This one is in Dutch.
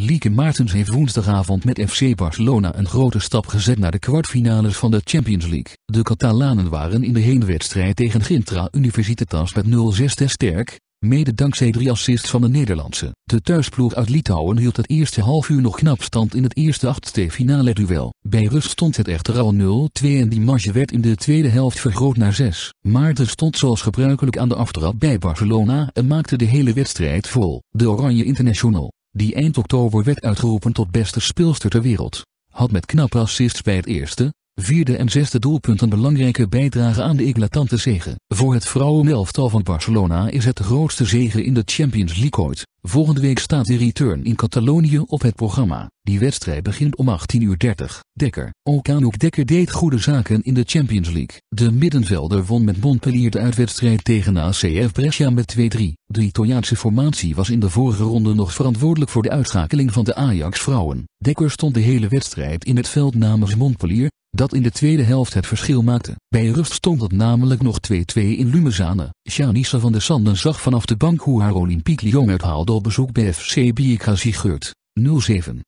Lieke Maartens heeft woensdagavond met FC Barcelona een grote stap gezet naar de kwartfinales van de Champions League. De Catalanen waren in de heenwedstrijd tegen Gintra Universitetas met 0-6 te sterk, mede dankzij drie assists van de Nederlandse. De thuisploeg uit Litouwen hield het eerste halfuur nog knap stand in het eerste achtste finale duel. Bij rust stond het echter al 0-2 en die marge werd in de tweede helft vergroot naar 6. Maarten stond zoals gebruikelijk aan de aftrap bij Barcelona en maakte de hele wedstrijd vol. De Oranje International die eind oktober werd uitgeroepen tot beste speelster ter wereld, had met knappe assists bij het eerste, vierde en zesde doelpunten belangrijke bijdrage aan de eclatante zege. Voor het vrouwenelftal van Barcelona is het grootste zege in de Champions League ooit. Volgende week staat de return in Catalonië op het programma. Die wedstrijd begint om 18.30 uur. Dekker. Okanuk Dekker deed goede zaken in de Champions League. De middenvelder won met Montpellier de uitwedstrijd tegen ACF Brescia met 2-3. De Italiaanse formatie was in de vorige ronde nog verantwoordelijk voor de uitschakeling van de Ajax-vrouwen. Dekker stond de hele wedstrijd in het veld namens Montpellier, dat in de tweede helft het verschil maakte. Bij rust stond het namelijk nog 2-2 in Lumezane. Janice van der Sanden zag vanaf de bank hoe haar Olympique Lyon uithaalde op bezoek bij FC Bierka Zigeurt, 0-7.